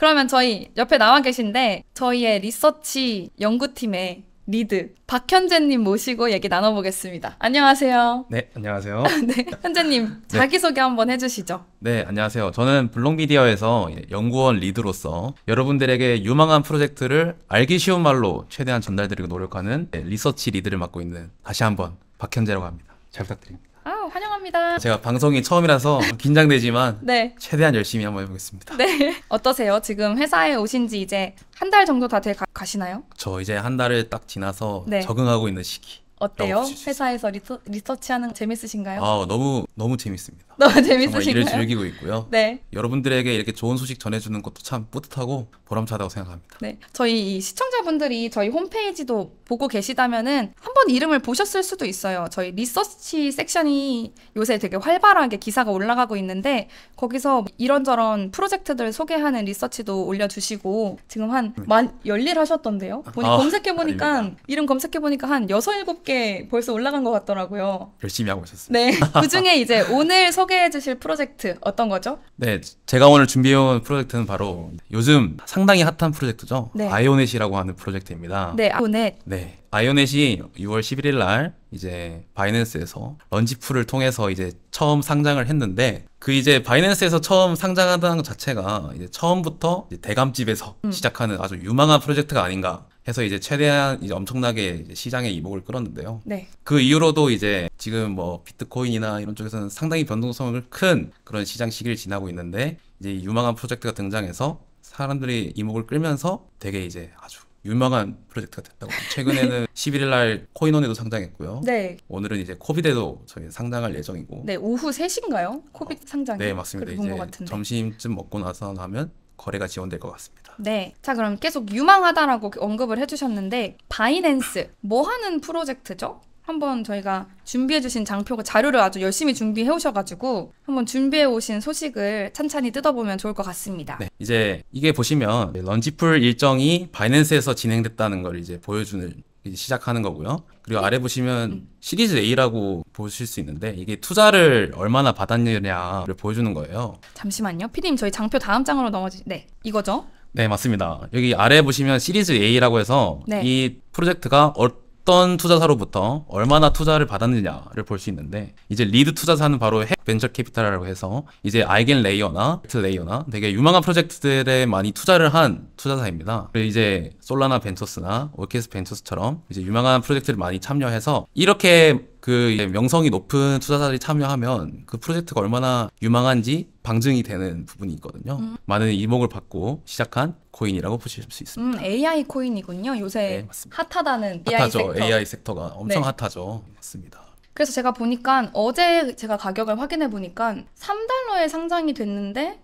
그러면 저희 옆에 나와 계신데 저희의 리서치 연구팀의 리드 박현재님 모시고 얘기 나눠보겠습니다. 안녕하세요. 네, 안녕하세요. 네, 현재님 자기 소개 네. 한번 해주시죠. 네, 안녕하세요. 저는 블록미디어에서 연구원 리드로서 여러분들에게 유망한 프로젝트를 알기 쉬운 말로 최대한 전달드리고 노력하는 네, 리서치 리드를 맡고 있는 다시 한번 박현재라고 합니다. 잘 부탁드립니다. 환영합니다. 제가 방송이 처음이라서 긴장되지만 네. 최대한 열심히 한번 해보겠습니다. 네. 어떠세요? 지금 회사에 오신 지 이제 한 달 정도 다돼 가시나요? 저 이제 한 달을 딱 지나서 네. 적응하고 있는 시기. 어때요? 회사에서 리서, 리서치하는 재밌으신가요? 아, 너무 너무 재밌습니다. 너무 재밌으신가요? 일을 즐기고 있고요. 네. 여러분들에게 이렇게 좋은 소식 전해주는 것도 참 뿌듯하고 보람차다고 생각합니다. 네. 저희 시청자분들이 저희 홈페이지도 보고 계시다면은 한번 이름을 보셨을 수도 있어요. 저희 리서치 섹션이 요새 되게 활발하게 기사가 올라가고 있는데 거기서 이런저런 프로젝트들 소개하는 리서치도 올려주시고 지금 한 음. 만, 열일하셨던데요. 보니 아, 검색해보니까 이름 검색해보니까 한 여섯 일곱 개 벌써 올라간 것 같더라고요. 열심히 하고 있었니다 네. 그 중에 이제 오늘 소개 소개해 주실 프로젝트 어떤 거죠? 네, 제가 오늘 준비해온 프로젝트는 바로 요즘 상당히 핫한 프로젝트죠. 네. 아이오넷이라고 하는 프로젝트입니다. 네, 아이오넷. 네. 아이오넷이 6월 11일 날 이제 바이낸스에서 런지풀을 통해서 이제 처음 상장을 했는데 그 이제 바이낸스에서 처음 상장한다는 것 자체가 이제 처음부터 대감집에서 음. 시작하는 아주 유망한 프로젝트가 아닌가 해서 이제 최대한 이제 엄청나게 이제 시장에 이목을 끌었는데요. 네. 그 이후로도 이제 지금 뭐 비트코인이나 이런 쪽에서는 상당히 변동성을 큰 그런 시장 시기를 지나고 있는데 이제 유망한 프로젝트가 등장해서 사람들이 이목을 끌면서 되게 이제 아주 유명한 프로젝트가 됐다고 최근에는 11일 날 코인원에도 상장했고요. 네. 오늘은 이제 코비데도 저희 상장할 예정이고. 네, 오후 3시인가요? 코비 어, 상장. 네, 맞습니다. 이제 점심쯤 먹고 나서 하면 거래가 지원될 것 같습니다. 네. 자, 그럼 계속 유망하다라고 언급을 해주셨는데, 바이낸스, 뭐 하는 프로젝트죠? 한번 저희가 준비해주신 장표가 자료를 아주 열심히 준비해 오셔가지고 한번 준비해 오신 소식을 찬찬히 뜯어보면 좋을 것 같습니다. 네, 이제 이게 보시면 런지풀 일정이 바이낸스에서 진행됐다는 걸 이제 보여주는 시작하는 거고요. 그리고 아래 네. 보시면 음. 시리즈 A라고 보실 수 있는데 이게 투자를 얼마나 받았느냐를 보여주는 거예요. 잠시만요. 피디님 저희 장표 다음 장으로 넘어지. 네, 이거죠? 네, 맞습니다. 여기 아래 보시면 시리즈 A라고 해서 네. 이 프로젝트가 어, 어떤 투자사로부터 얼마나 투자를 받았느냐를 볼 수 있는데 이제 리드 투자사는 바로 핵 벤처 캐피탈이라고 해서 이제 아이겐 레이어나 트 레이어나 되게 유망한 프로젝트들에 많이 투자를 한 투자사입니다. 그리고 이제 솔라나 벤처스나 오케스 벤처스처럼 이제 유망한 프로젝트를 많이 참여해서 이렇게 그 명성이 높은 투자자들이 참여하면 그 프로젝트가 얼마나 유망한지 방증이 되는 부분이 있거든요. 음. 많은 이목을 받고 시작한 코인이라고 보실 수 있습니다. 음, AI 코인이군요. 요새 네, 핫하다는 AI 핫하죠. 섹터. AI 섹터가 엄청 네. 핫하죠. 맞습니다. 그래서 제가 보니까 어제 제가 가격을 확인해 보니까 3달러에 상장이 됐는데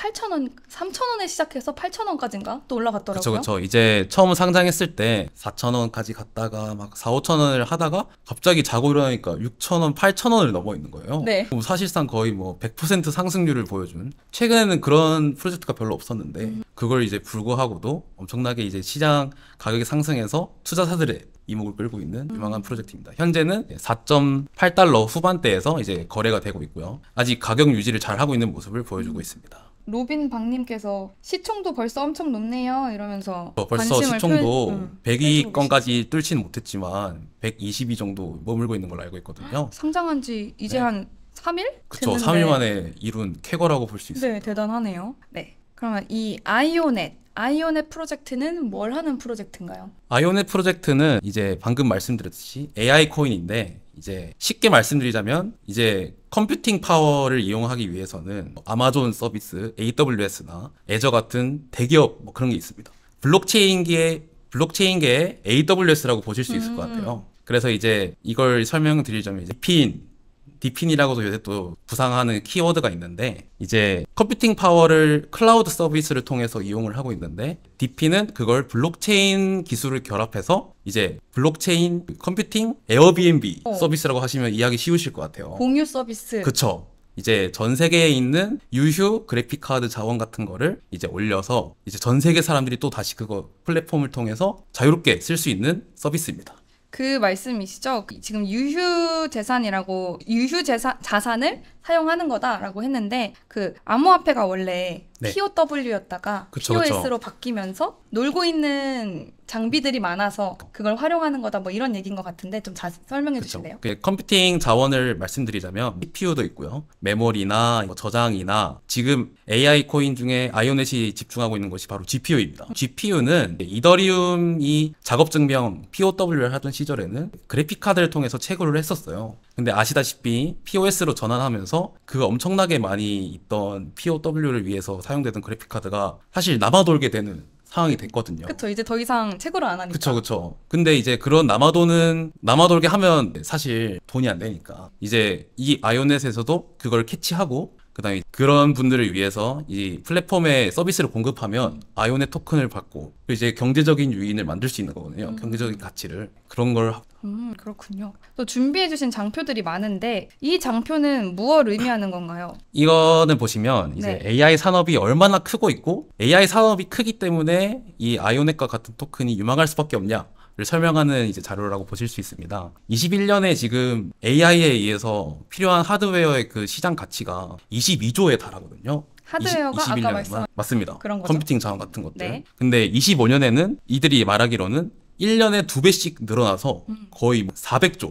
8,000원, 3,000원에 시작해서 8,000원까지인가? 또 올라갔더라고요. 그렇죠. 그렇죠. 이제 처음 상장했을 때 4,000원까지 갔다가 막 4, 5,000원을 하다가 갑자기 자고 일어나니까 6,000원, 8,000원을 넘어 있는 거예요. 네. 뭐 사실상 거의 뭐 100% 상승률을 보여준 최근에는 그런 프로젝트가 별로 없었는데 음. 그걸 이제 불구하고도 엄청나게 이제 시장 가격이 상승해서 투자사들의 이목을 끌고 있는 음. 유망한 음. 프로젝트입니다. 현재는 4.8달러 후반대에서 이제 거래가 되고 있고요. 아직 가격 유지를 잘 하고 있는 모습을 보여주고 음. 있습니다. 로빈 박님께서 시총도 벌써 엄청 높네요 이러면서 어, 벌써 시총도 표... 음, 102 건까지 뚫지는 못했지만 122 정도 머물고 있는 걸로 알고 있거든요. 상장한 지 이제 네. 한 3일? 그쵸 됐는데. 3일 만에 이룬 쾌거라고 볼 수 있어요. 네 대단하네요. 네 그러면 이 아이오넷 아이오넷 프로젝트는 뭘 하는 프로젝트인가요? 아이오넷 프로젝트는 이제 방금 말씀드렸듯이 AI 코인인데 이제 쉽게 말씀드리자면 이제 컴퓨팅 파워를 이용하기 위해서는 뭐 아마존 서비스, AWS나 애저 같은 대기업 뭐 그런 게 있습니다. 블록체인계의 블록체인계 AWS라고 보실 수 있을 음. 것 같아요. 그래서 이제 이걸 설명드리자면 이제 피인 디핀이라고도 요새 또 부상하는 키워드가 있는데 이제 컴퓨팅 파워를 클라우드 서비스를 통해서 이용을 하고 있는데 디핀은 그걸 블록체인 기술을 결합해서 이제 블록체인 컴퓨팅 에어비앤비 어. 서비스라고 하시면 이해하기 쉬우실 것 같아요. 공유 서비스. 그쵸. 이제 전 세계에 있는 유휴 그래픽 카드 자원 같은 거를 이제 올려서 이제 전 세계 사람들이 또 다시 그거 플랫폼을 통해서 자유롭게 쓸 수 있는 서비스입니다. 그 말씀이시죠? 지금 유휴 재산이라고 유휴 재산 자산을 사용하는 거다라고 했는데 그 암호화폐가 원래 네. TOW였다가 그쵸, POS로 그쵸. 바뀌면서 놀고 있는 장비들이 많아서 그걸 활용하는 거다 뭐 이런 얘기인 것 같은데 좀 자세히 설명해 그쵸. 주실래요? 그 컴퓨팅 자원을 말씀드리자면 CPU도 있고요. 메모리나 뭐 저장이나 지금 AI 코인 중에 아이오넷이 집중하고 있는 것이 바로 GPU입니다. GPU는 이더리움이 작업 증명 POW를 하던 시절에는 그래픽 카드를 통해서 채굴을 했었어요. 근데 아시다시피 POS로 전환하면서 되면서 그 엄청나게 많이 있던 POW를 위해서 사용되던 그래픽카드가 사실 남아돌게 되는 상황이 됐거든요. 그쵸 이제 더 이상 책으로 안 하니까. 그쵸 그쵸. 근데 이제 그런 남아도는 남아돌게 하면 사실 돈이 안 되니까 이제 이 아이오넷에서도 그걸 캐치하고 그다음에 그런 분들을 위해서 이플랫폼에 서비스를 공급하면 아이오넷 토큰을 받고 이제 경제적인 유인을 만들 수 있는 거거든요. 음. 경제적인 가치를 그런 걸 음, 그렇군요. 또 준비해주신 장표들이 많은데 이 장표는 무엇 을 의미하는 건가요? 이거는 보시면 네. 이제 네. AI 산업이 얼마나 크고 있고 AI 산업이 크기 때문에 이 아이오넷과 같은 토큰이 유망할 수밖에 없냐. 를 설명하는 이제 자료라고 보실 수 있습니다. 21년에 지금 AI에 의해서 필요한 하드웨어의 그 시장 가치가 22조에 달하거든요. 하드웨어가 20, 아까 말씀 맞습니다. 그런 거죠? 컴퓨팅 자원 같은 것들. 네. 근데 25년에는 이들이 말하기로는 1년에 두배씩 늘어나서 음. 거의 400조까지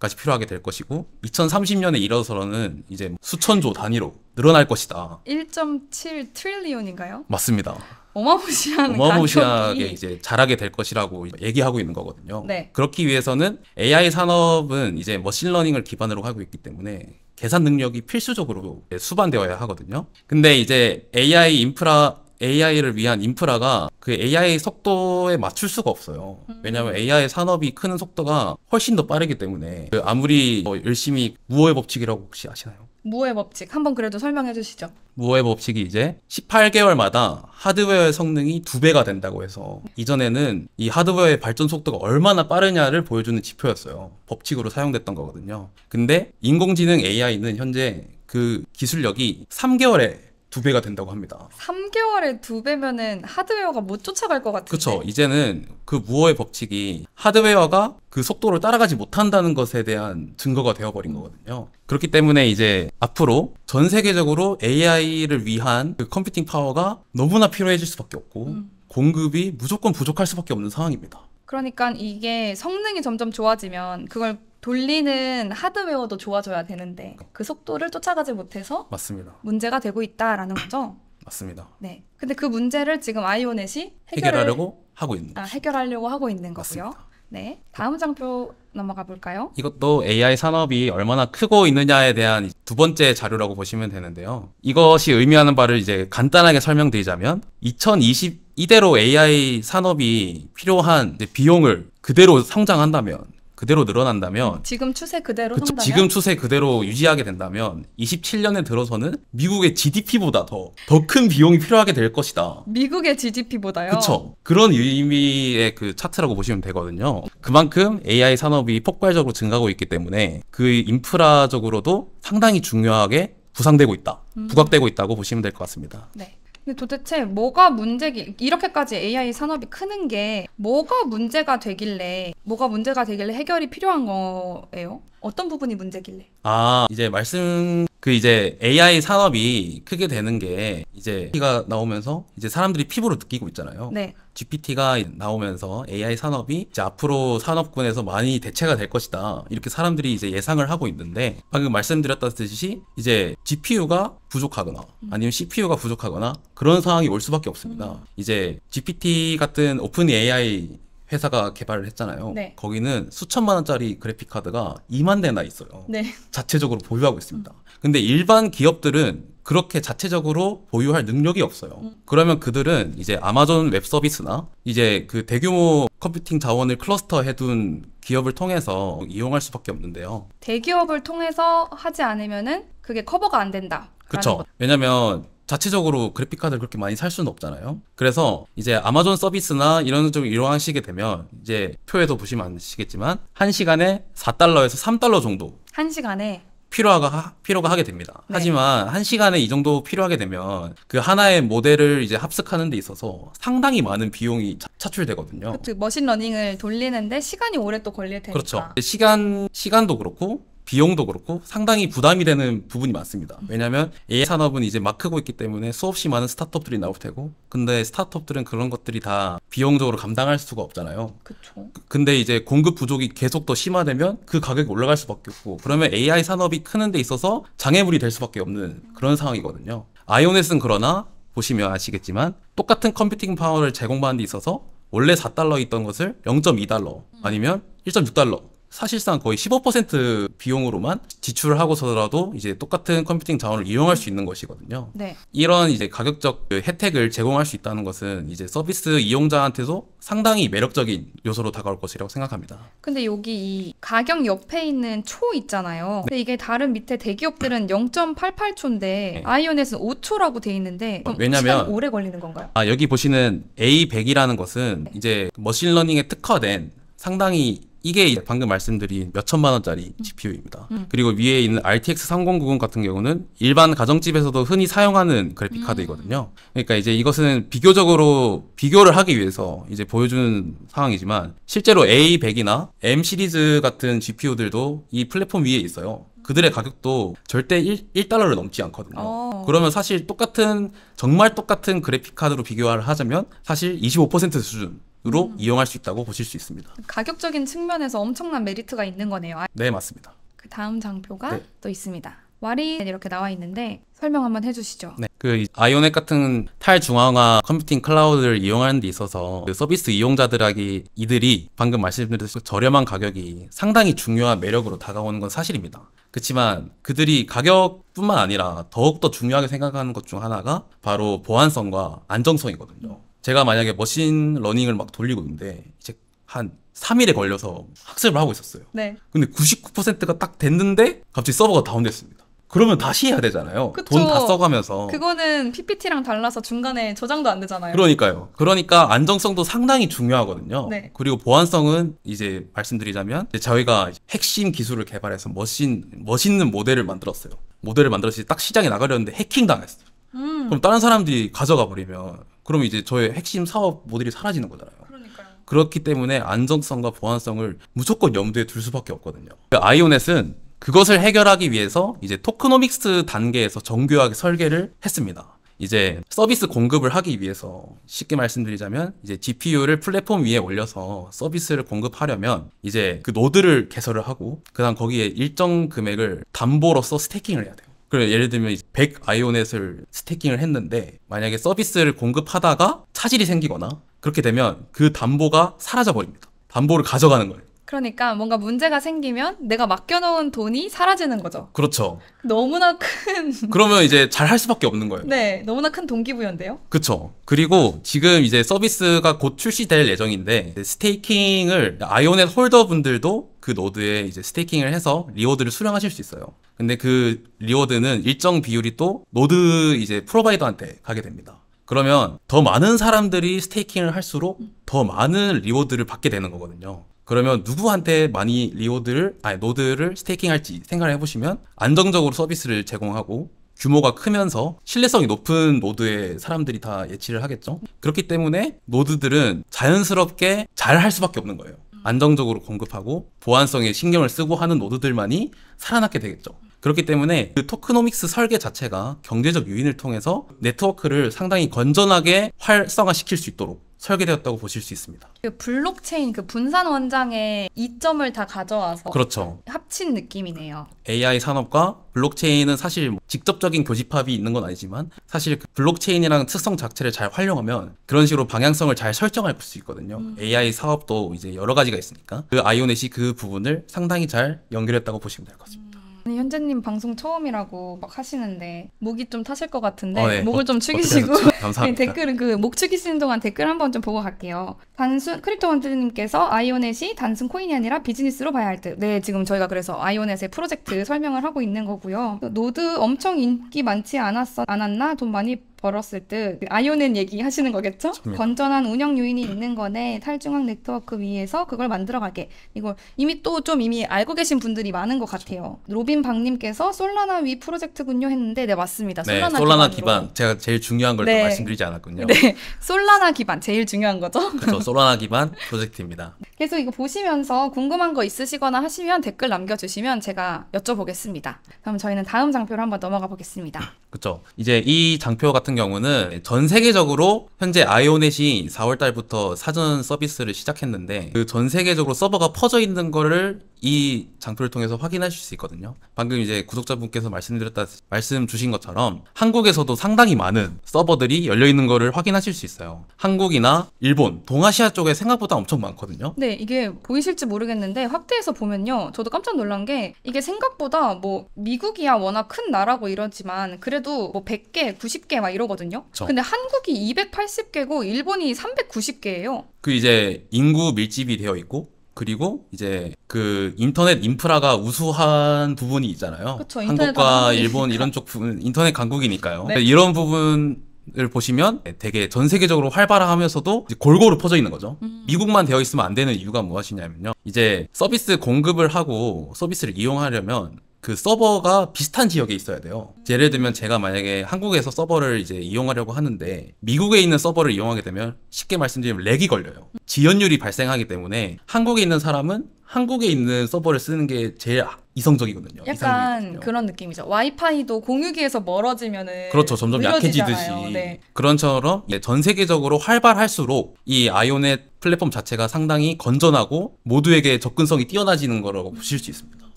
뭐 필요하게 될 것이고 2030년에 이르러서는 이제 수천조 단위로 늘어날 것이다. 1.7 트릴리온인가요? 맞습니다. 어마무시한 어마무시하게 이제 자라게 될 것이라고 얘기하고 있는 거거든요. 네. 그렇기 위해서는 AI 산업은 이제 머신러닝을 기반으로 하고 있기 때문에 계산 능력이 필수적으로 수반되어야 하거든요. 근데 이제 AI 인프라 AI를 위한 인프라가 그 AI 속도에 맞출 수가 없어요. 음. 왜냐하면 AI 산업이 크는 속도가 훨씬 더 빠르기 때문에 그 아무리 뭐 열심히 무호의 법칙이라고 혹시 아시나요? 무호의 법칙 한번 그래도 설명해 주시죠. 무호의 법칙이 이제 18개월마다 하드웨어의 성능이 두 배가 된다고 해서 이전에는 이 하드웨어의 발전 속도가 얼마나 빠르냐를 보여주는 지표였어요. 법칙으로 사용됐던 거거든요. 근데 인공지능 AI는 현재 그 기술력이 3개월에 두 배가 된다고 합니다. 3개월에 두 배면은 하드웨어가 못 쫓아갈 것 같은데. 그렇죠. 이제는 그 무어의 법칙이 하드웨어가 그 속도를 따라가지 못한다는 것에 대한 증거가 되어버린 거거든요. 그렇기 때문에 이제 앞으로 전 세계적으로 AI를 위한 그 컴퓨팅 파워가 너무나 필요해질 수밖에 없고 음. 공급이 무조건 부족할 수밖에 없는 상황입니다. 그러니까 이게 성능이 점점 좋아지면 그걸 돌리는 하드웨어도 좋아져야 되는데 그 속도를 쫓아가지 못해서 맞습니다. 문제가 되고 있다라는 거죠. 맞습니다. 네. 근데 그 문제를 지금 아이오넷이 해결을, 하려고 하고 있는 아, 해결하려고 하고 있는 거고요. 맞습니다. 네. 다음 장표 넘어가 볼까요? 이것도 AI 산업이 얼마나 크고 있느냐에 대한 두 번째 자료라고 보시면 되는데요. 이것이 의미하는 바를 이제 간단하게 설명드리자면 2020 이대로 AI 산업이 필요한 비용을 그대로 성장한다면 그대로 늘어난다면 음, 지금 추세 그대로 그쵸, 지금 추세 그대로 유지하게 된다면 27년에 들어서는 미국의 GDP보다 더 더 큰 비용이 필요하게 될 것이다. 미국의 GDP보다요. 그렇죠. 그런 의미의 그 차트라고 보시면 되거든요. 그만큼 AI 산업이 폭발적으로 증가하고 있기 때문에 그 인프라적으로도 상당히 중요하게 부상되고 있다. 음. 부각되고 있다고 보시면 될 것 같습니다. 네. 근데 도대체 뭐가 문제기 이렇게까지 AI 산업이 크는 게 뭐가 문제가 되길래 뭐가 문제가 되길래 해결이 필요한 거예요? 어떤 부분이 문제길래? 아 이제 말씀 그 이제 AI 산업이 크게 되는 게 이제 PT가 나오면서 이제 사람들이 피부로 느끼고 있잖아요. 네. GPT가 나오면서 AI 산업이 이제 앞으로 산업군에서 많이 대체가 될 것이다. 이렇게 사람들이 이제 예상을 하고 있는데 방금 말씀드렸다시피 이제 GPU가 부족하거나 음. 아니면 CPU가 부족하거나 그런 상황이 올 수밖에 없습니다. 음. 이제 GPT 같은 오픈 AI 회사가 개발을 했잖아요. 네. 거기는 수천만 원짜리 그래픽 카드가 2만 대나 있어요. 네. 자체적으로 보유하고 있습니다. 음. 근데 일반 기업들은 그렇게 자체적으로 보유할 능력이 없어요. 음. 그러면 그들은 이제 아마존 웹 서비스나 이제 그 대규모 컴퓨팅 자원을 클러스터 해둔 기업을 통해서 이용할 수밖에 없는데요. 대기업을 통해서 하지 않으면은 그게 커버가 안 된다. 그렇죠. 왜냐면 자체적으로 그래픽카드를 그렇게 많이 살 수는 없잖아요. 그래서 이제 아마존 서비스나 이런 좀 이러한 시이 되면 이제 표에도 보시면 아시겠지만 한시간에 4달러에서 3달러 정도 1시간에 필요하가 하, 필요가 하게 됩니다. 네. 하지만 한 시간에 이 정도 필요하게 되면 그 하나의 모델을 이제 합숙하는 데 있어서 상당히 많은 비용이 차, 차출되거든요. 그 머신러닝을 돌리는데 시간이 오래 또 걸릴 테니까. 그렇죠. 시간 시간도 그렇고 비용도 그렇고 상당히 부담이 되는 부분이 많습니다. 왜냐하면 AI 산업은 이제 막 크고 있기 때문에 수없이 많은 스타트업들이 나올 테고 근데 스타트업들은 그런 것들이 다 비용적으로 감당할 수가 없잖아요. 그쵸. 그, 근데 이제 공급 부족이 계속 더 심화되면 그 가격이 올라갈 수밖에 없고 그러면 AI 산업이 크는 데 있어서 장애물이 될 수밖에 없는 그런 상황이거든요. 아이오넷은 그러나 보시면 아시겠지만 똑같은 컴퓨팅 파워를 제공받는 데 있어서 원래 4달러 있던 것을 0.2달러 아니면 1.6달러 사실상 거의 15% 비용으로만 지출을 하고서라도 이제 똑같은 컴퓨팅 자원을 이용할 수 있는 것이거든요. 네. 이런 이제 가격적 그 혜택을 제공할 수 있다는 것은 이제 서비스 이용자한테도 상당히 매력적인 요소로 다가올 것이라고 생각합니다. 근데 여기 이 가격 옆에 있는 초 있잖아요. 네. 근데 이게 다른 밑에 대기업들은 0.88초인데 네. 아이온에서는 5초라고 돼 있는데 어, 왜냐면 오래 걸리는 건가요? 아 여기 보시는 A100이라는 것은 네. 이제 머신러닝에 특화된 상당히 이게 방금 말씀드린 몇 천만 원짜리 GPU입니다. 음. 음. 그리고 위에 있는 RTX 3090 같은 경우는 일반 가정집에서도 흔히 사용하는 그래픽 음. 카드이거든요. 그러니까 이제 이것은 비교적으로 비교를 하기 위해서 이제 보여주는 상황이지만 실제로 A100이나 M 시리즈 같은 GPU들도 이 플랫폼 위에 있어요. 그들의 가격도 절대 1, 달러를 넘지 않거든요. 오. 어. 그러면 사실 똑같은 정말 똑같은 그래픽 카드로 비교를 하자면 사실 25% 수준 으로 음. 이용할 수 있다고 보실 수 있습니다. 가격적인 측면에서 엄청난 메리트가 있는 거네요. 아, 네, 맞습니다. 그 다음 장표가 네. 또 있습니다. 와리 이렇게 나와 있는데 설명 한번 해주시죠. 네, 그 아이오넷 같은 탈중앙화 컴퓨팅 클라우드를 이용하는 데 있어서 그 서비스 이용자들이 이들이 방금 말씀드렸듯이 저렴한 가격이 상당히 중요한 매력으로 다가오는 건 사실입니다. 그렇지만 그들이 가격뿐만 아니라 더욱더 중요하게 생각하는 것 중 하나가 바로 보안성과 안정성이거든요. 제가 만약에 머신 러닝을 막 돌리고 있는데 이제 한 3일에 걸려서 학습을 하고 있었어요. 네. 근데 99%가 딱 됐는데 갑자기 서버가 다운됐습니다. 그러면 다시 해야 되잖아요. 돈 다 써가면서. 그거는 PPT랑 달라서 중간에 저장도 안 되잖아요. 그러니까요. 그러니까 안정성도 상당히 중요하거든요. 네. 그리고 보안성은 이제 말씀드리자면 이제 저희가 핵심 기술을 개발해서 머신 멋있는 모델을 만들었어요. 모델을 만들었을 때 딱 시장에 나가려는데 해킹당했어요. 음. 그럼 다른 사람들이 가져가 버리면 그럼 이제 저의 핵심 사업 모델이 사라지는 거잖아요. 그러니까요. 그렇기 때문에 안정성과 보안성을 무조건 염두에 둘 수밖에 없거든요. 그 아이오넷은 그것을 해결하기 위해서 이제 토크노믹스 단계에서 정교하게 설계를 했습니다. 이제 서비스 공급을 하기 위해서 쉽게 말씀드리자면 이제 GPU를 플랫폼 위에 올려서 서비스를 공급하려면 이제 그 노드를 개설을 하고 그다음 거기에 일정 금액을 담보로서 스태킹을 해야 돼요. 그럼 예를 들면 100 아이오넷을 스태킹을 했는데 만약에 서비스를 공급하다가 차질이 생기거나 그렇게 되면 그 담보가 사라져 버립니다. 담보를 가져가는 거예요. 그러니까 뭔가 문제가 생기면 내가 맡겨놓은 돈이 사라지는 거죠. 그렇죠. 너무나 큰. 그러면 이제 잘 할 수밖에 없는 거예요. 네, 너무나 큰 동기부여인데요. 그렇죠. 그리고 지금 이제 서비스가 곧 출시될 예정인데 스테이킹을 아이오넷 홀더분들도 그 노드에 이제 스테이킹을 해서 리워드를 수령하실 수 있어요. 근데 그 리워드는 일정 비율이 또 노드 이제 프로바이더한테 가게 됩니다. 그러면 더 많은 사람들이 스테이킹을 할수록 더 많은 리워드를 받게 되는 거거든요. 그러면 누구한테 많이 리워드를 아니 노드를 스테이킹할지 생각을 해보시면 안정적으로 서비스를 제공하고 규모가 크면서 신뢰성이 높은 노드에 사람들이 다 예치를 하겠죠. 그렇기 때문에 노드들은 자연스럽게 잘 할 수밖에 없는 거예요. 안정적으로 공급하고 보안성에 신경을 쓰고 하는 노드들만이 살아남게 되겠죠. 그렇기 때문에 그 토크노믹스 설계 자체가 경제적 유인을 통해서 네트워크를 상당히 건전하게 활성화시킬 수 있도록 설계되었다고 보실 수 있습니다. 그 블록체인 그 분산 원장의 이점을 다 가져와서 그렇죠. 합친 느낌이네요. AI 산업과 블록체인은 사실 뭐 직접적인 교집합이 있는 건 아니지만 사실 그 블록체인이라는 특성 자체를 잘 활용하면 그런 식으로 방향성을 잘 설정할 수 있거든요. 음. AI 사업도 이제 여러 가지가 있으니까 그 아이오넷이 그 부분을 상당히 잘 연결했다고 보시면 될 것 같습니다. 음. 아니 현재님 방송 처음이라고 막 하시는데 목이 좀 타실 것 같은데 어, 네. 목을 좀 축이시고 네, 댓글은 그 목 축이시는 동안 댓글 한번 좀 보고 갈게요. 단순 크립토 원트님께서 아이오넷이 단순 코인이 아니라 비즈니스로 봐야 할 듯. 네 지금 저희가 그래서 아이오넷의 프로젝트 설명을 하고 있는 거고요. 노드 엄청 인기 많지 않았어 않았나 돈 많이 벌었을 듯 아이오넷 얘기하시는 거겠죠? 정말. 건전한 운영 요인이 있는 거네 탈중앙 네트워크 위에서 그걸 만들어가게 이거 이미 또 좀 이미 알고 계신 분들이 많은 것 같아요 로빈 박님께서 솔라나 위 프로젝트군요 했는데 네 맞습니다 네, 솔라나, 솔라나 기반 제가 제일 중요한 걸또 네. 말씀드리지 않았군요 네 솔라나 기반 제일 중요한 거죠 그렇죠 솔라나 기반 프로젝트입니다 계속 이거 보시면서 궁금한 거 있으시거나 하시면 댓글 남겨주시면 제가 여쭤보겠습니다 그럼 저희는 다음 장표로 한번 넘어가 보겠습니다 그렇죠 이제 이 장표 같은 같은 경우는 네. 전 세계적으로 현재 아이오넷이 4월달부터 사전 서비스를 시작했는데 그 전 세계적으로 서버가 퍼져 있는 거를 이 장표를 통해서 확인하실 수 있거든요. 방금 이제 구독자분께서 말씀드렸다 말씀 주신 것처럼 한국에서도 상당히 많은 서버들이 열려 있는 거를 확인하실 수 있어요. 한국이나 일본, 동아시아 쪽에 생각보다 엄청 많거든요. 네, 이게 보이실지 모르겠는데 확대해서 보면요. 저도 깜짝 놀란 게 이게 생각보다 뭐 미국이야 워낙 큰 나라고 이러지만 그래도 뭐 100개, 90개 막 이러거든요. 그쵸. 근데 한국이 280개고 일본이 390개예요. 그 이제 인구 밀집이 되어 있고 그리고 이제 그 인터넷 인프라가 우수한 부분이 있잖아요. 그쵸, 한국과 일본 일본 이런 쪽 부분 인터넷 강국이니까요. 네. 이런 부분 을 보시면 되게 전 세계적으로 활발하면서도 골고루 퍼져 있는 거죠. 음. 미국만 되어 있으면 안 되는 이유가 무엇이냐면요. 이제 서비스 공급을 하고 서비스를 이용하려면 그 서버가 비슷한 지역에 있어야 돼요 예를 들면 제가 만약에 한국에서 서버를 이제 이용하려고 하는데 미국에 있는 서버를 이용하게 되면 쉽게 말씀드리면 렉이 걸려요 지연율이 발생하기 때문에 한국에 있는 사람은 한국에 있는 서버를 쓰는 게 제일 이성적이거든요. 약간 이상적이거든요. 그런 느낌이죠. 와이파이도 공유기에서 멀어지면은 그렇죠. 점점 약해지듯이 네. 그런처럼 전 세계적으로 활발할수록 이아이오넷 플랫폼 자체가 상당히 건전하고 모두에게 접근성이 뛰어나지는 거라고 보실 수 있습니다.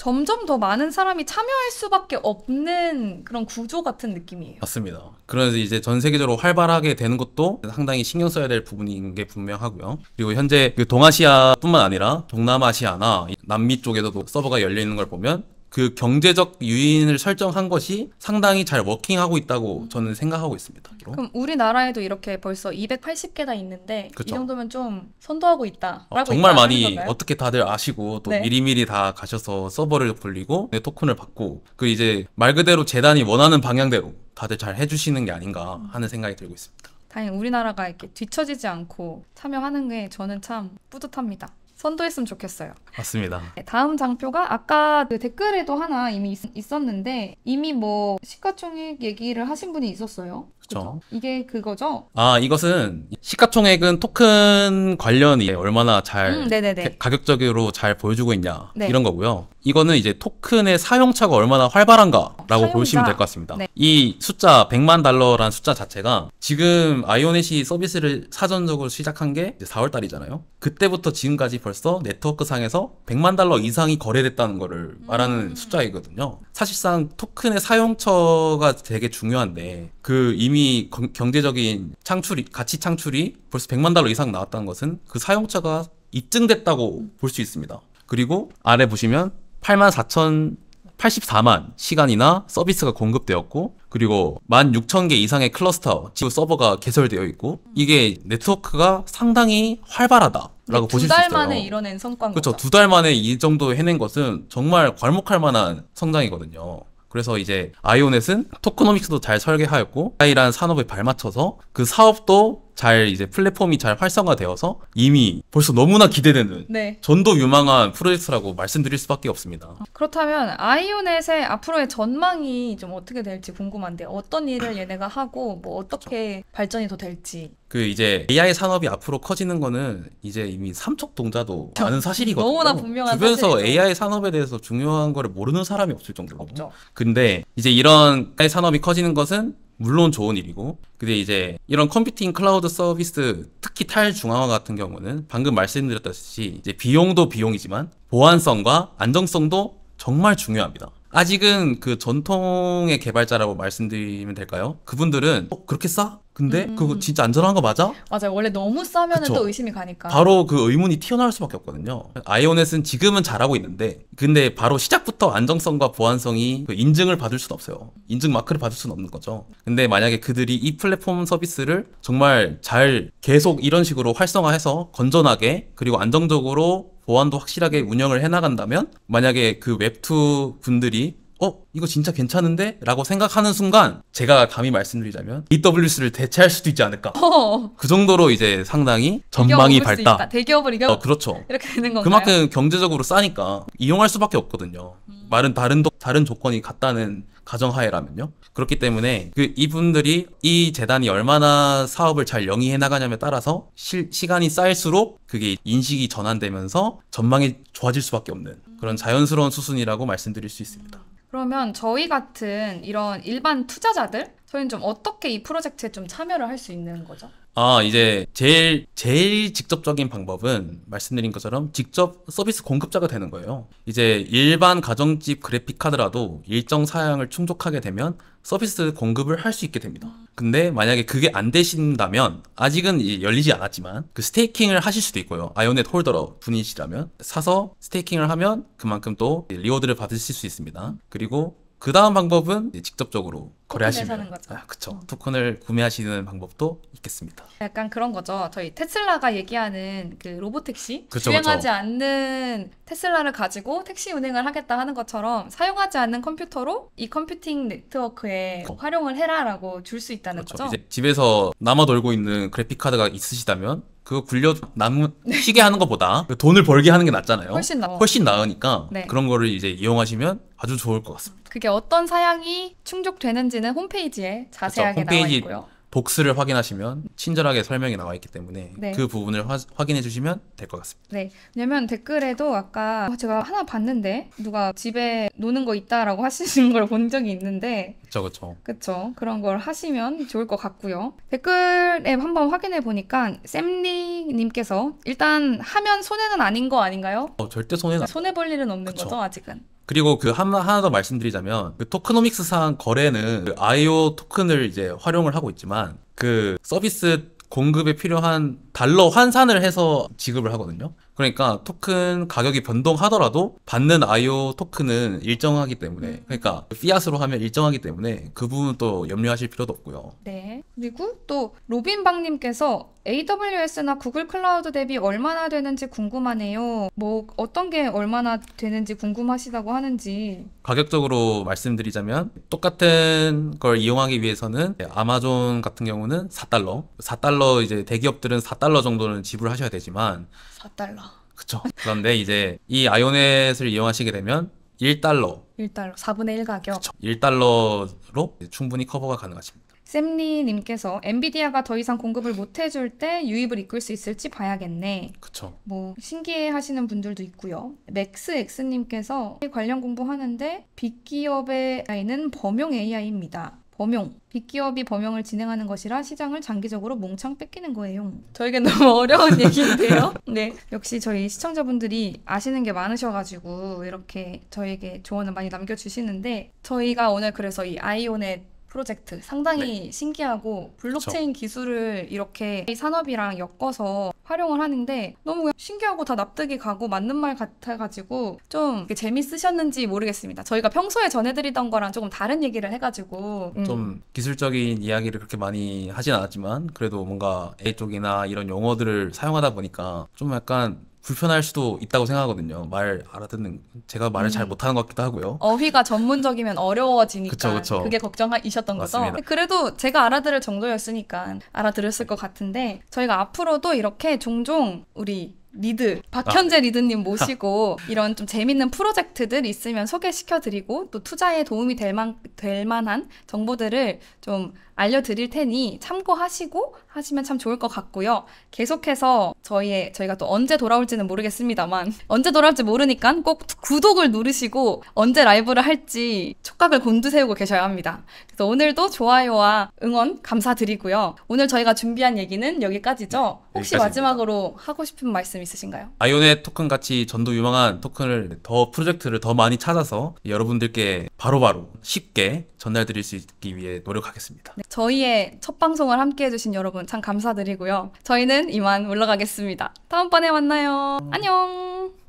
점점 더 많은 사람이 참여할 수밖에 없는 그런 구조 같은 느낌이에요. 맞습니다. 그래서 이제 전 세계적으로 활발하게 되는 것도 상당히 신경 써야 될 부분인 게 분명하고요. 그리고 현재 그 동아시아뿐만 아니라 동남아시아나 남미 쪽에서도 서버가 열려 있는 걸 보면 그 경제적 유인을 설정한 것이 상당히 잘 워킹하고 있다고 저는 생각하고 있습니다. 그럼 우리나라에도 이렇게 벌써 280개나 있는데 그쵸. 이 정도면 좀 선도하고 있다. 어, 정말 있다 많이 어떻게 다들 아시고 또 네. 미리미리 다 가셔서 서버를 돌리고 네, 토큰을 받고 그 이제 말 그대로 재단이 원하는 방향대로 다들 잘 해주시는 게 아닌가 하는 생각이 들고 있습니다. 다행히 우리나라가 이렇게 뒤처지지 않고 참여하는 게 저는 참 뿌듯합니다. 선도했으면 좋겠어요. 맞습니다. 네, 다음 장표가 아까 그 댓글에도 하나 이미 있, 었는데 이미 뭐 시가총액 얘기를 하신 분이 있었어요. 그렇죠. 이게 그거죠? 아 이것은 시가총액은 토큰 관련이 얼마나 잘 음, 가격적으로 잘 보여주고 있냐 네. 이런 거고요. 이거는 이제 토큰의 사용처가 얼마나 활발한가라고 사용자. 보시면 될 것 같습니다. 네. 이 숫자 100만 달러란 숫자 자체가 지금 아이오넷이 서비스를 사전적으로 시작한 게 4월 달이잖아요. 그때부터 지금까지 벌써 네트워크 상에서 100만 달러 이상이 거래됐다는 거를 음. 말하는 음. 숫자이거든요. 사실상 토큰의 사용처가 되게 중요한데 그 이미 경제적인 창출이 가치 창출이 벌써 100만 달러 이상 나왔다는 것은 그 사용처가 입증됐다고 음. 볼수 있습니다. 그리고 아래 보시면 84,084만 시간이나 서비스가 공급되었고 그리고 16,000개 이상의 클러스터 지구 서버가 개설되어 있고 이게 네트워크가 상당히 활발하다 라고 보실 수 있어요. 두 달 만에 이뤄낸 성과인 그렇죠. 두 달 만에 이 정도 해낸 것은 정말 괄목할 만한 성장이거든요. 그래서 이제 아이오넷은 토크노믹스도 잘 설계하였고 AI라는 산업에 발맞춰서 그 사업도 잘 이제 플랫폼이 잘 활성화되어서 이미 벌써 너무나 기대되는 네. 전도 유망한 프로젝트라고 말씀드릴 수밖에 없습니다. 그렇다면 아이오넷의 앞으로의 전망이 좀 어떻게 될지 궁금한데 어떤 일을 얘네가 하고 뭐 어떻게 그렇죠. 발전이 더 될지 그 이제 AI 산업이 앞으로 커지는 거는 이제 이미 삼척 동자도 아는 사실이거든요. 너무나 분명한 주변에서 사실이죠. AI 산업에 대해서 중요한 거를 모르는 사람이 없을 정도로. 없죠. 근데 이제 이런 AI 산업이 커지는 것은 물론 좋은 일이고 근데 이제 이런 컴퓨팅 클라우드 서비스 특히 탈중앙화 같은 경우는 방금 말씀드렸다시피 이제 비용도 비용이지만 보안성과 안정성도 정말 중요합니다. 아직은 그 전통의 개발자라고 말씀드리면 될까요? 그분들은 어, 그렇게 싸? 근데 음. 그거 진짜 안전한 거 맞아? 맞아요. 원래 너무 싸면 또 의심이 가니까. 바로 그 의문이 튀어나올 수밖에 없거든요. 아이오넷은 지금은 잘하고 있는데 근데 바로 시작부터 안정성과 보안성이 그 인증을 받을 수는 없어요. 인증 마크를 받을 수는 없는 거죠. 근데 만약에 그들이 이 플랫폼 서비스를 정말 잘 계속 이런 식으로 활성화해서 건전하게 그리고 안정적으로 보안도 확실하게 네. 운영을 해나간다면 만약에 그 웹2 분들이 어 이거 진짜 괜찮은데? 라고 생각하는 순간 제가 감히 말씀드리자면 AWS를 대체할 수도 있지 않을까 어. 그 정도로 이제 상당히 전망이 밝다 대기업을 이겨 어, 그렇죠 이렇게 되는 건가요? 그만큼 경제적으로 싸니까 이용할 수밖에 없거든요 음. 말은 다른, 다른 조건이 같다는 가정하에라면요. 그렇기 때문에 그 이분들이 이 재단이 얼마나 사업을 잘 영위해 나가냐에 따라서 시, 시간이 쌓일수록 그게 인식이 전환되면서 전망이 좋아질 수밖에 없는 그런 자연스러운 수순이라고 말씀드릴 수 있습니다. 그러면 저희 같은 이런 일반 투자자들 저희는 좀 어떻게 이 프로젝트에 좀 참여를 할 수 있는 거죠? 아, 이제 제일 제일 직접적인 방법은 말씀드린 것처럼 직접 서비스 공급자가 되는 거예요. 이제 일반 가정집 그래픽 카드라도 일정 사양을 충족하게 되면 서비스 공급을 할 수 있게 됩니다. 근데 만약에 그게 안 되신다면 아직은 열리지 않았지만 그 스테이킹을 하실 수도 있고요. 아이오넷 홀더러 분이시라면 사서 스테이킹을 하면 그만큼 또 리워드를 받으실 수 있습니다. 그리고 그 다음 방법은 직접적으로 거래하시는 거죠. 아, 그쵸. 어. 토큰을 구매하시는 방법도 있겠습니다. 약간 그런 거죠. 저희 테슬라가 얘기하는 그 로봇 택시 그쵸, 주행하지 그쵸. 않는 테슬라를 가지고 택시 운행을 하겠다 하는 것처럼 사용하지 않는 컴퓨터로 이 컴퓨팅 네트워크에 어. 활용을 해라라고 줄 수 있다는 그쵸. 거죠. 이제 집에서 남아 돌고 있는 그래픽 카드가 있으시다면 그거 굴려 남 네. 쉬게 하는 것보다 돈을 벌게 하는 게 낫잖아요. 훨씬 나 훨씬 나으니까 네. 그런 거를 이제 이용하시면 아주 좋을 것 같습니다. 그게 어떤 사양이 충족되는지는 홈페이지에 자세하게 그렇죠. 나와 있고요. 복수를 확인하시면 친절하게 설명이 나와 있기 때문에 네. 그 부분을 화, 확인해 주시면 될 것 같습니다. 네. 왜냐면 댓글에도 아까 제가 하나 봤는데 누가 집에 노는 거 있다라고 하시는 걸 본 적이 있는데 그쵸, 그쵸. 그쵸. 그런 걸 하시면 좋을 것 같고요. 댓글에 한번 확인해 보니까 샘리님께서 일단 하면 손해는 아닌 거 아닌가요? 어, 절대 손해는 손해 볼 일은 없는 그쵸. 거죠, 아직은. 그리고 그 하나, 하나 더 말씀드리자면 그 토크노믹스상 거래는 그 IO 토큰을 이제 활용을 하고 있지만 그 서비스 공급에 필요한 달러 환산을 해서 지급을 하거든요. 그러니까 토큰 가격이 변동하더라도 받는 IO 토큰은 일정하기 때문에 음. 그러니까 피앗으로 하면 일정하기 때문에 그 부분 또 염려하실 필요도 없고요. 네. 그리고 또 로빈방님께서 AWS나 구글 클라우드 대비 얼마나 되는지 궁금하네요. 뭐 어떤 게 얼마나 되는지 궁금하시다고 하는지. 가격적으로 말씀드리자면 똑같은 걸 이용하기 위해서는 아마존 같은 경우는 4달러, 4달러 이제 대기업들은 4달러 4달러 정도는 지불하셔야 되지만 4달러. 그쵸. 그런데 이제 이 아이오넷을 이용하시게 되면 1달러, 1달러. 4분의 1 가격. 그쵸. 1달러로 충분히 커버가 가능하십니다. 샘리님께서 엔비디아가 더 이상 공급을 못 해줄 때 유입을 이끌 수 있을지 봐야겠네. 그쵸. 뭐 신기해 하시는 분들도 있고요. 맥스엑스님께서 관련 공부하는데 빅기업의 AI는 범용 AI입니다. 범용, 빅기업이 범용을 진행하는 것이라 시장을 장기적으로 몽창 뺏기는 거예요. 저에게 너무 어려운 얘기인데요. 네. 역시 저희 시청자분들이 아시는 게 많으셔가지고 이렇게 저에게 조언을 많이 남겨주시는데 저희가 오늘 그래서 이아이오넷 프로젝트 상당히 네. 신기하고 블록체인 그쵸. 기술을 이렇게 산업이랑 엮어서 활용을 하는데 너무 신기하고 다 납득이 가고 맞는 말 같아가지고 좀재미있으셨는지 모르겠습니다. 저희가 평소에 전해드리던 거랑 조금 다른 얘기를 해가지고 음. 좀 기술적인 이야기를 그렇게 많이 하진 않았지만 그래도 뭔가 A 쪽이나 이런 용어들을 사용하다 보니까 좀 약간 불편할 수도 있다고 생각하거든요. 말 알아듣는 제가 말을 음. 잘 못하는 것 같기도 하고요. 어휘가 전문적이면 어려워지니까 그쵸, 그쵸. 그게 걱정이셨던 거죠. 그래도 제가 알아들을 정도였으니까 알아들었을 것 같은데 저희가 앞으로도 이렇게 종종 우리 리드 박현재 아. 리드님 모시고 이런 좀 재밌는 프로젝트들 있으면 소개시켜드리고 또 투자에 도움이 될, 만, 될 만한 정보들을 좀 알려드릴 테니 참고하시고 하시면 참 좋을 것 같고요. 계속해서 저희의 저희가 또 언제 돌아올지는 모르겠습니다만 언제 돌아올지 모르니까 꼭 구독을 누르시고 언제 라이브를 할지 촉각을 곤두세우고 계셔야 합니다. 그래서 오늘도 좋아요와 응원 감사드리고요. 오늘 저희가 준비한 얘기는 여기까지죠. 네, 혹시 여기까지입니다. 마지막으로 하고 싶은 말씀 말씀 있으신가요? 아이온의 토큰 같이 전도 유망한 토큰을 더 프로젝트를 더 많이 찾아서 여러분들께 바로바로 쉽게 전달드릴 수 있기 위해 노력하겠습니다. 네, 저희의 첫 방송을 함께 해주신 여러분 참 감사드리고요. 저희는 이만 물러가겠습니다. 다음번에 만나요. 음. 안녕.